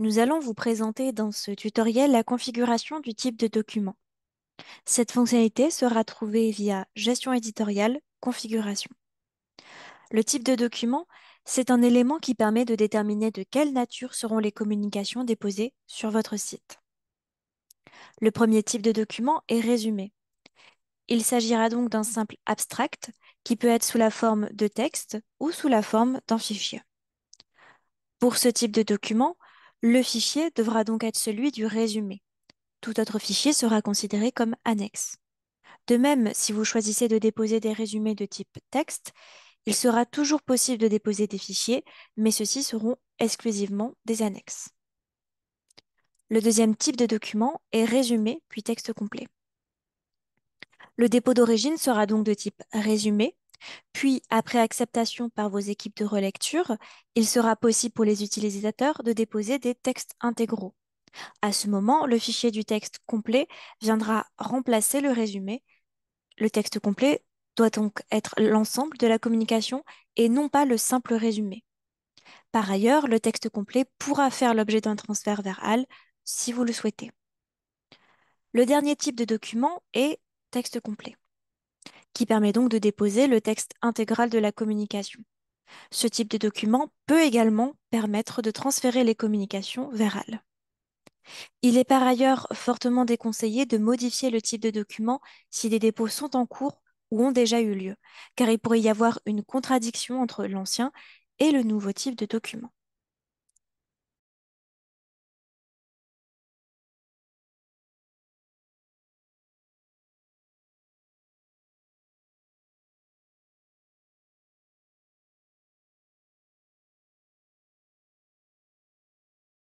Nous allons vous présenter dans ce tutoriel la configuration du type de document. Cette fonctionnalité sera trouvée via Gestion éditoriale, Configuration. Le type de document, c'est un élément qui permet de déterminer de quelle nature seront les communications déposées sur votre site. Le premier type de document est résumé. Il s'agira donc d'un simple abstract qui peut être sous la forme de texte ou sous la forme d'un fichier. Pour ce type de document, le fichier devra donc être celui du résumé. Tout autre fichier sera considéré comme annexe. De même, si vous choisissez de déposer des résumés de type texte, il sera toujours possible de déposer des fichiers, mais ceux-ci seront exclusivement des annexes. Le deuxième type de document est résumé puis texte complet. Le dépôt d'origine sera donc de type résumé puis, après acceptation par vos équipes de relecture, il sera possible pour les utilisateurs de déposer des textes intégraux. À ce moment, le fichier du texte complet viendra remplacer le résumé. Le texte complet doit donc être l'ensemble de la communication et non pas le simple résumé. Par ailleurs, le texte complet pourra faire l'objet d'un transfert vers AL si vous le souhaitez. Le dernier type de document est texte complet qui permet donc de déposer le texte intégral de la communication. Ce type de document peut également permettre de transférer les communications verbales. Il est par ailleurs fortement déconseillé de modifier le type de document si des dépôts sont en cours ou ont déjà eu lieu, car il pourrait y avoir une contradiction entre l'ancien et le nouveau type de document.